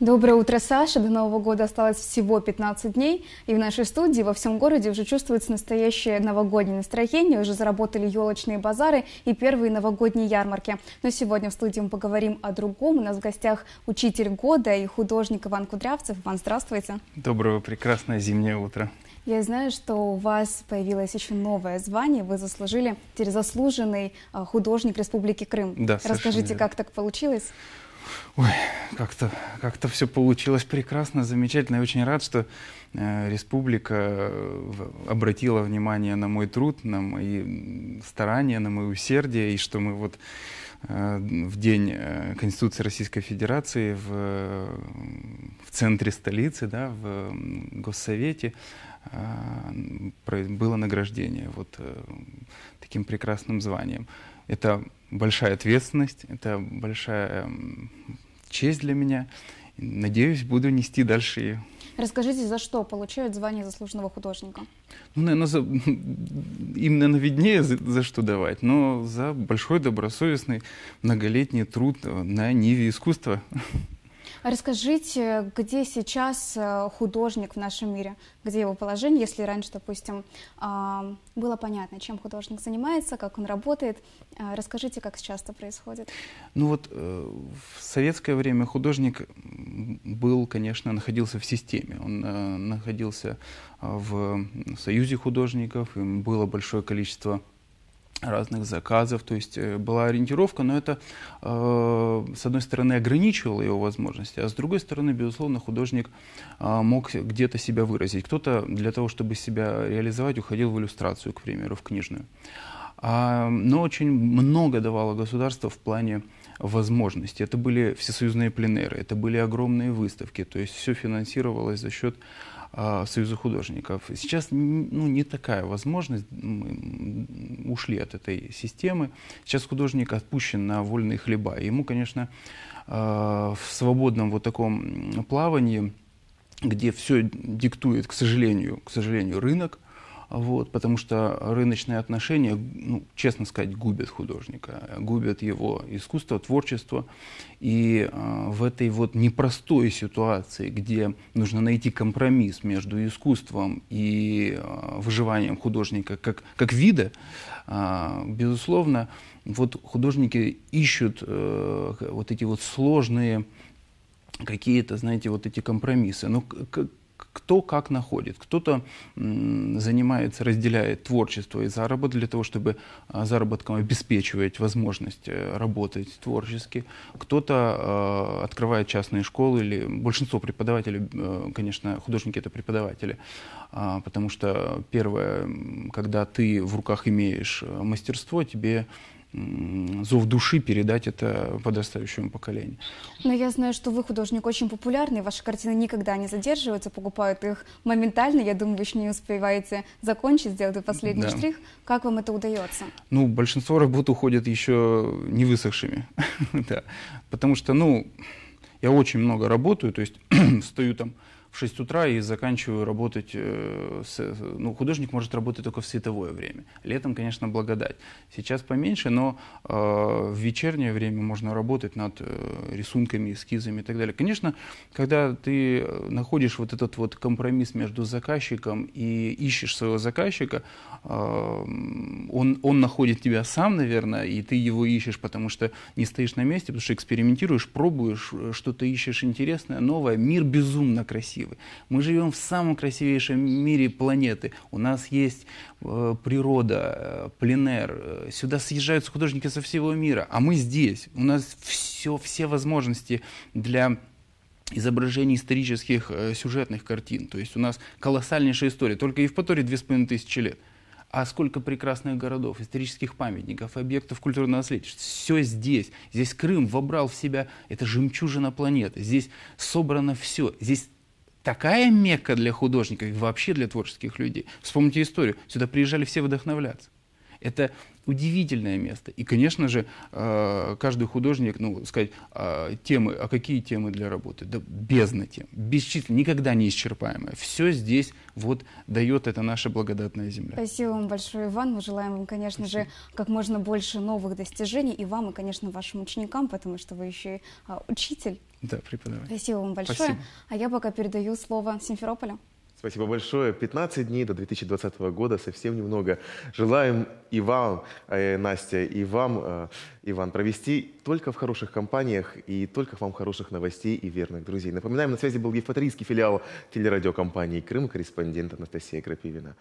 Доброе утро, Саша. До Нового года осталось всего 15 дней, и в нашей студии во всем городе уже чувствуется настоящее новогоднее настроение, уже заработали елочные базары и первые новогодние ярмарки. Но сегодня в студии мы поговорим о другом. У нас в гостях учитель года и художник Иван Кудрявцев. Иван, здравствуйте. Доброго, прекрасное зимнее утро. Я знаю, что у вас появилось еще новое звание. Вы заслужили заслуженный а, художник Республики Крым. Да, Расскажите, как так получилось? Ой, как-то как все получилось прекрасно, замечательно. Я очень рад, что э, республика э, обратила внимание на мой труд, на мои старания, на мое усердие, и что мы вот э, в день э, Конституции Российской Федерации в, в центре столицы, да, в Госсовете э, было награждение. Вот э, таким прекрасным званием. Это большая ответственность, это большая эм, честь для меня. Надеюсь, буду нести дальше ее. Расскажите, за что получают звание заслуженного художника? Ну, наверное, за... им, наверное, виднее, за, за что давать, но за большой добросовестный многолетний труд на ниве искусства. Расскажите, где сейчас э, художник в нашем мире, где его положение, если раньше, допустим, а, было понятно, чем художник занимается, как он работает. Э, расскажите, как сейчас это происходит. Ну вот э, в советское время художник был, конечно, находился в системе. Он находился в Союзе художников, им было большое количество разных заказов, то есть э, была ориентировка, но это, э, с одной стороны, ограничивало его возможности, а с другой стороны, безусловно, художник э, мог где-то себя выразить. Кто-то для того, чтобы себя реализовать, уходил в иллюстрацию, к примеру, в книжную. А, но очень много давало государство в плане возможности. Это были всесоюзные пленеры, это были огромные выставки, то есть все финансировалось за счет а, Союза художников. Сейчас ну, не такая возможность, мы ушли от этой системы. Сейчас художник отпущен на вольные хлеба. Ему, конечно, а, в свободном вот таком плавании, где все диктует, к сожалению, к сожалению, рынок, вот, потому что рыночные отношения, ну, честно сказать, губят художника, губят его искусство, творчество. И э, в этой вот непростой ситуации, где нужно найти компромисс между искусством и э, выживанием художника как, как вида, э, безусловно, вот художники ищут э, вот эти вот сложные какие-то, знаете, вот эти компромиссы. Но кто как находит. Кто-то занимается, разделяет творчество и заработок для того, чтобы а, заработком обеспечивать возможность э, работать творчески. Кто-то а, открывает частные школы или большинство преподавателей, э, конечно, художники это преподаватели, а, потому что первое, когда ты в руках имеешь э, мастерство, тебе зов души передать это подрастающему поколению. Но я знаю, что вы художник очень популярный, ваши картины никогда не задерживаются, покупают их моментально. Я думаю, вы еще не успеваете закончить, сделать последний да. штрих. Как вам это удается? Ну, большинство работ уходят еще не высохшими. да. Потому что, ну, я очень много работаю, то есть стою там 6 утра и заканчиваю работать. Э, с, ну, художник может работать только в световое время. Летом, конечно, благодать. Сейчас поменьше, но э, в вечернее время можно работать над э, рисунками, эскизами и так далее. Конечно, когда ты э, находишь вот этот вот компромисс между заказчиком и ищешь своего заказчика, э, он, он находит тебя сам, наверное, и ты его ищешь, потому что не стоишь на месте, потому что экспериментируешь, пробуешь, что-то ищешь интересное, новое. Мир безумно красивый красивый. Мы живем в самом красивейшем мире планеты. У нас есть э, природа, э, пленер. Э, сюда съезжаются художники со всего мира. А мы здесь. У нас все, все возможности для изображений исторических э, сюжетных картин. То есть у нас колоссальнейшая история. Только Евпатории тысячи лет. А сколько прекрасных городов, исторических памятников, объектов культурного наследия. Все здесь. Здесь Крым вобрал в себя, это жемчужина планеты. Здесь собрано все. Здесь такая мекка для художников и вообще для творческих людей. Вспомните историю. Сюда приезжали все вдохновляться. Это удивительное место. И, конечно же, э, каждый художник, ну, сказать, э, темы, а какие темы для работы? Да бездна тем, бесчисленно, никогда не исчерпаемая. Все здесь вот дает это наша благодатная земля. Спасибо вам большое, Иван. Мы желаем вам, конечно Спасибо. же, как можно больше новых достижений и вам, и, конечно, вашим ученикам, потому что вы еще и а, учитель. Да, преподавать. Спасибо вам большое. Спасибо. А я пока передаю слово Симферополю. Спасибо большое. 15 дней до 2020 года, совсем немного. Желаем и вам, э, Настя, и вам, э, Иван, провести только в хороших компаниях и только вам хороших новостей и верных друзей. Напоминаем, на связи был евпаторийский филиал телерадиокомпании «Крым», корреспондент Анастасия Крапивина.